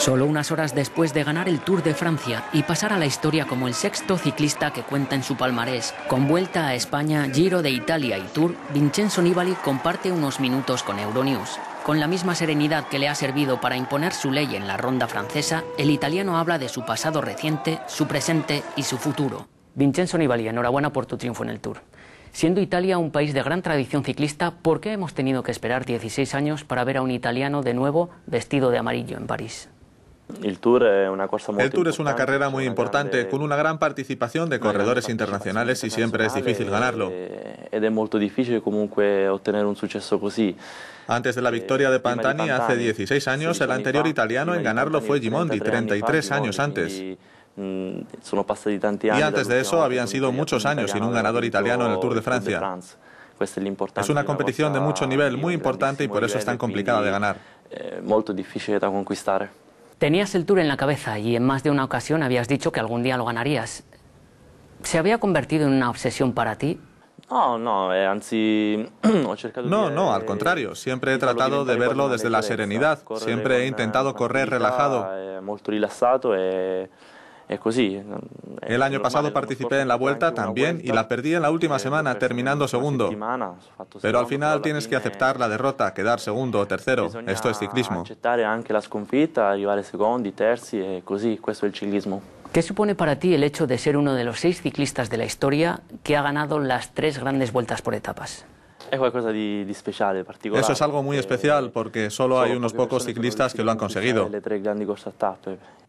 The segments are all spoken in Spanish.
Solo unas horas después de ganar el Tour de Francia y pasar a la historia como el sexto ciclista que cuenta en su palmarés, con vuelta a España, Giro de Italia y Tour, Vincenzo Nibali comparte unos minutos con Euronews. Con la misma serenidad que le ha servido para imponer su ley en la ronda francesa, el italiano habla de su pasado reciente, su presente y su futuro. Vincenzo Nibali, enhorabuena por tu triunfo en el Tour. Siendo Italia un país de gran tradición ciclista, ¿por qué hemos tenido que esperar 16 años para ver a un italiano de nuevo vestido de amarillo en París? Eh, el Tour es una carrera muy importante, con una gran participación de corredores internacionales y siempre es difícil eh, ganarlo. es muy difícil comunque obtener un suceso así. Antes de la eh, victoria de Pantani hace 16 años, el anterior italiano en ganarlo fue Gimondi, 33 años antes. Mm, y antes de eso habían sido muchos años sin un ganador italiano en el Tour de Francia. Es una competición de mucho nivel, muy importante y por eso es tan complicada de ganar. Muy difícil conquistar. Tenías el Tour en la cabeza y en más de una ocasión habías dicho que algún día lo ganarías. ¿Se había convertido en una obsesión para ti? No, no, No, no, al contrario, siempre he tratado de verlo desde la serenidad, siempre he intentado correr relajado. Eh, el año pasado participé en la vuelta también y la perdí en la última semana terminando segundo. Pero al final tienes que aceptar la derrota, quedar segundo o tercero. Esto es ciclismo. ¿Qué supone para ti el hecho de ser uno de los seis ciclistas de la historia que ha ganado las tres grandes vueltas por etapas? Es Eso es algo muy eh, especial porque solo, hay unos pocos ciclistas que lo han conseguido.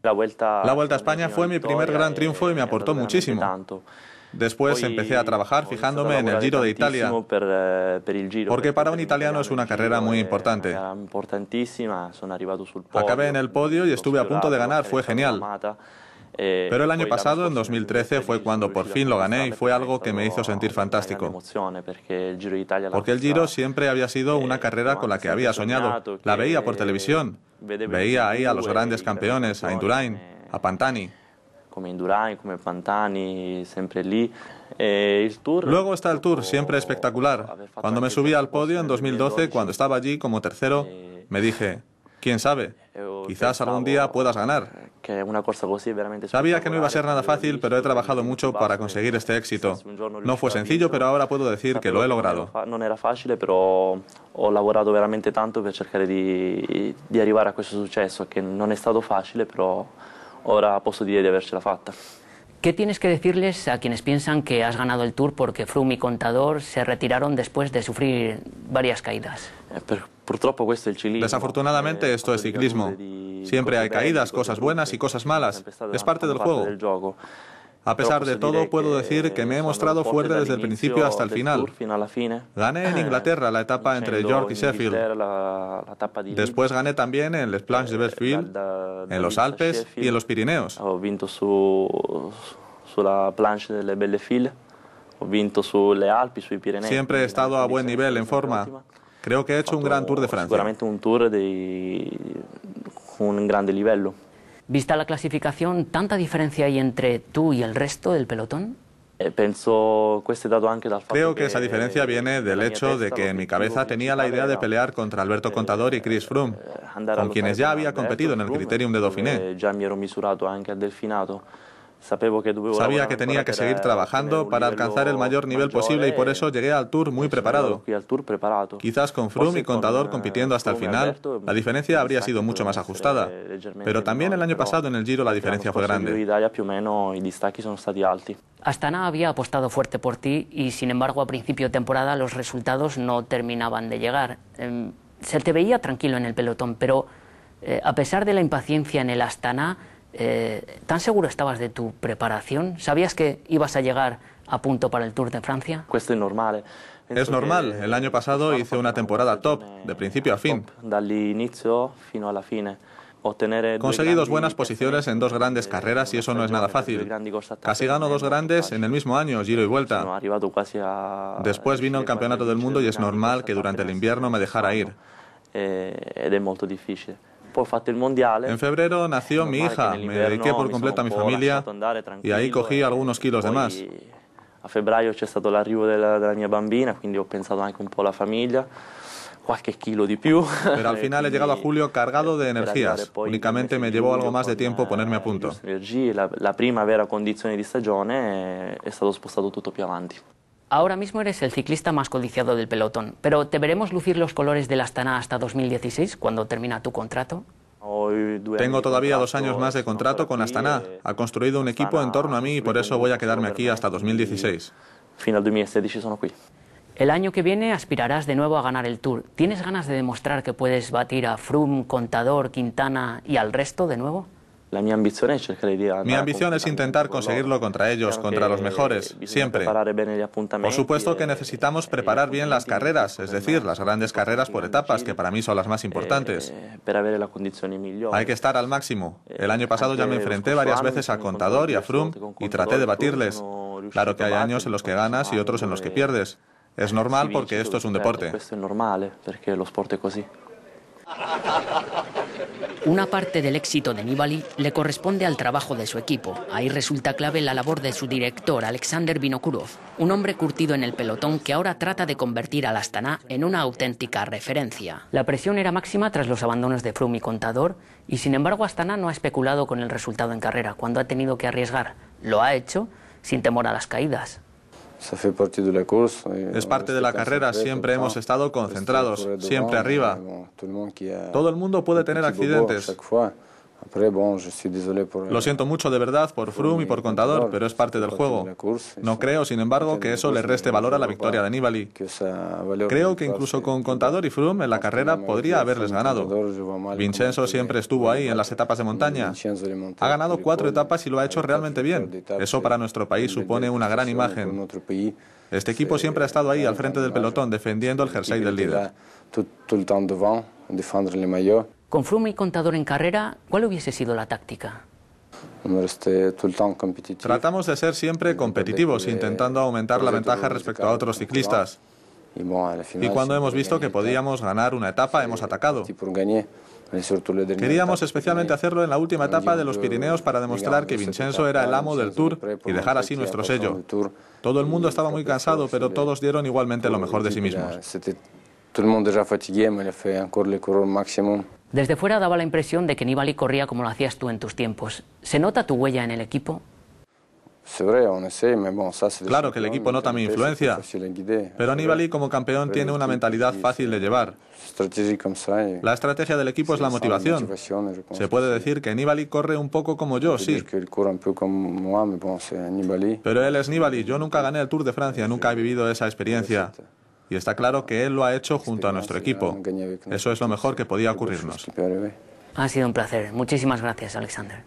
la vuelta a España fue mi primer gran triunfo y me eh, aportó muchísimo. Después empecé a trabajar fijándome en el Giro de Italia, eh, porque para un italiano es una carrera muy importante. Acabé en el podio y estuve a punto de ganar, fue genial. Eh, pero el año pues, pasado, en 2013, fue cuando por fin lo gané y fue algo que me hizo sentir fantástico. Eh, porque el Giro siempre había sido una eh, carrera con la que había soñado. La veía por televisión. Veía ahí a los grandes campeones, a Indurain, a Pantani. Luego está el Tour, siempre espectacular. Cuando me subí al podio en 2012, cuando estaba allí como tercero, me dije, quién sabe, quizás algún día puedas ganar. Una Sabía que no iba a ser nada fácil, pero he trabajado mucho para eh, conseguir este éxito. No fue sencillo, pero ahora puedo decir que lo he logrado. No era fácil, pero he trabajado veramente tanto para cercare di, di a este successo, que no è stato fácil, pero ahora puedo decir de he fatta. ¿Qué tienes que decirles a quienes piensan que has ganado el Tour porque Froome y Contador se retiraron después de sufrir varias caídas? Eh, pues Desafortunadamente esto es ciclismo. Siempre hay caídas, cosas buenas y cosas malas. Es parte del juego. A pesar pues, de todo, puedo decir que me he mostrado fuerte desde el principio hasta el final. Gané en eh, Inglaterra la etapa entre York y Sheffield. Después gané también en Les Planches de eh, Belfield en los Alpes y en los Pirineos. vinto Siempre he estado a buen nivel, en forma. Creo que he hecho un gran Tour de Francia. Seguramente un Tour de un gran nivel. Vista la clasificación, ¿tanta diferencia hay entre tú y el resto del pelotón? Eh, Creo que esa diferencia viene del hecho de que en mi cabeza tenía la idea de pelear contra Alberto Contador y Chris eh, Froome con quienes ya había competido en el Criterium de Dauphiné. Sabía que tenía que seguir eh, trabajando para alcanzar el mayor nivel posible y por eso llegué al Tour e muy preparado. Quizás con Froome y Contador eh, compitiendo hasta el e final, la diferencia habría sido mucho más eh, ajustada. Pero también el año pasado en el Giro la diferencia fue grande. Astana había apostado fuerte por ti y sin embargo a principio de temporada los resultados no terminaban de llegar. Em, se te veía tranquilo en el pelotón, pero eh, a pesar de la impaciencia en el Astana, eh, ¿tan seguro estabas de tu preparación? ¿Sabías que ibas a llegar a punto para el Tour de Francia? Es normal, el año pasado hice una temporada top, de principio a fin. Conseguí dos buenas posiciones en dos grandes eh, carreras y eso no es nada fácil. Casi gano dos grandes en el mismo año, giro y vuelta. Después vino el Campeonato del Mundo y es normal que durante el invierno me dejara ir. Eh, en febrero nació mi hija, me dediqué por completo a mi familia y ahí cogí e algunos kilos de más. A febbraio c'è stato l'arrivo della, della mia bambina, quindi ho pensato anche un po' la famiglia. Qualche kilo de più. Pero al final he llegado a julio cargado de energías. Únicamente me llevó algo más de tiempo ponerme a punto. La, la prima vera condizione di stagione è stato più avanti. Ahora mismo eres el ciclista más codiciado del pelotón, pero ¿te veremos lucir los colores de la Astana hasta 2016, cuando termina tu contrato? Tengo todavía dos años más de contrato con Astana. Eh, ha construido un equipo en torno a mí y por eso voy a quedarme aquí hasta 2016. Este, el año que viene aspirarás de nuevo a ganar el Tour. ¿Tienes ganas de demostrar que puedes batir a Froome, Contador, Quintana y al resto de nuevo? Mi ambición es intentar conseguirlo contra ellos, contra los mejores, siempre. Por supuesto que e necesitamos e preparar bien las carreras, es decir, las grandes carreras por etapas, que para mí son las más eh, importantes. Hay que estar al máximo. Eh, El año pasado ya me enfrenté varias veces a Contador y a Froome y traté de batirles. Claro que hay años en los que ganas y otros en los que pierdes. Es normal porque esto es un deporte. Una parte del éxito de Nibali le corresponde al trabajo de su equipo. Ahí resulta clave la labor de su director, Alexander Vinokurov, un hombre curtido en el pelotón que ahora trata de convertir al Astana en una auténtica referencia. La presión era máxima tras los abandonos de Froome y Contador, y sin embargo Astana no ha especulado con el resultado en carrera cuando ha tenido que arriesgar. Lo ha hecho sin temor a las caídas. Es parte de la eh, este carrera, siempre hemos estado este concentrados, siempre arriba. Todo el mundo puede tener accidentes. Lo siento mucho de verdad por Froome y por Contador, pero es parte del juego. No creo, sin embargo, que eso le reste valor a la victoria de Nibali. Creo que incluso con Contador y Froome en la carrera podría haberles ganado. Vincenzo siempre estuvo ahí en las etapas de montaña. Ha ganado cuatro etapas y lo ha hecho realmente bien. Eso para nuestro país supone una gran imagen. Este equipo eh, siempre ha estado ahí al frente del pelotón defendiendo el jersey del líder. Con Froome y Contador en carrera, ¿cuál hubiese sido la táctica? Este, Tratamos de ser siempre competitivos, intentando aumentar la ventaja respecto a otros ciclistas. Y cuando hemos visto que podíamos ganar una etapa, hemos atacado. Queríamos especialmente hacerlo en la última etapa de los Pirineos para demostrar que Vincenzo era el amo del Tour y dejar así nuestro sello. Todo el mundo estaba muy pues cansado, pero todos dieron igualmente lo mejor de sí mismos. Desde fuera daba la impresión de que Nibali corría como lo hacías tú en tus tiempos. ¿Se nota tu huella en el equipo? Claro que el equipo nota mi influencia, pero Nibali como campeón tiene una mentalidad fácil de llevar. La estrategia del equipo es la motivación. Se puede decir que Nibali corre un poco como yo, sí. Eh, pero él es Nibali, yo nunca gané el Tour de Francia, nunca he vivido esa experiencia y está claro que él lo ha hecho junto a nuestro equipo. Eso es lo mejor que podía ocurrirnos. Ha sido un placer. Muchísimas gracias, Alexander.